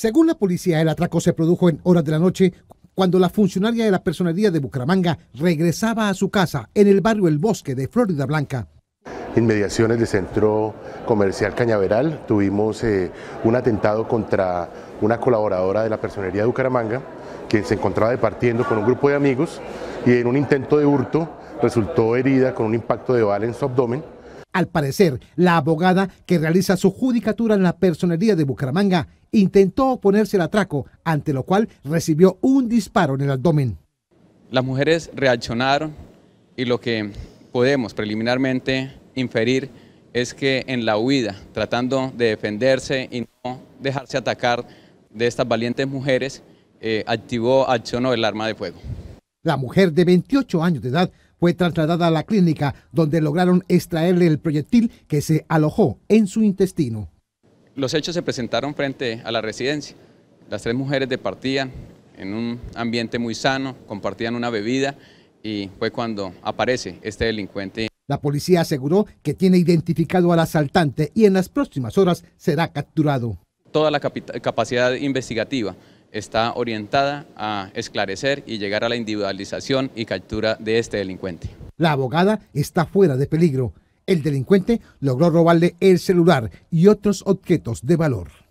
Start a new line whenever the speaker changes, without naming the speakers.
Según la policía, el atraco se produjo en horas de la noche cuando la funcionaria de la personería de Bucaramanga regresaba a su casa en el barrio El Bosque de Florida Blanca.
En del centro comercial Cañaveral tuvimos eh, un atentado contra una colaboradora de la personería de Bucaramanga, quien se encontraba departiendo con un grupo de amigos y en un intento de hurto resultó herida con un impacto de bala en su abdomen al
parecer, la abogada que realiza su judicatura en la personería de Bucaramanga intentó oponerse al atraco, ante lo cual recibió un disparo en el abdomen.
Las mujeres reaccionaron y lo que podemos preliminarmente inferir es que en la huida, tratando de defenderse y no dejarse atacar de estas valientes mujeres, eh, activó, accionó el arma de fuego. La mujer
de 28 años de edad fue trasladada a la clínica donde lograron extraerle el proyectil que se alojó en su intestino.
Los hechos se presentaron frente a la residencia. Las tres mujeres departían en un ambiente muy sano, compartían una bebida y fue cuando aparece este delincuente.
La policía aseguró que tiene identificado al asaltante y en las próximas horas será capturado.
Toda la capacidad investigativa está orientada a esclarecer y llegar a la individualización y captura de este delincuente.
La abogada está fuera de peligro. El delincuente logró robarle el celular y otros objetos de valor.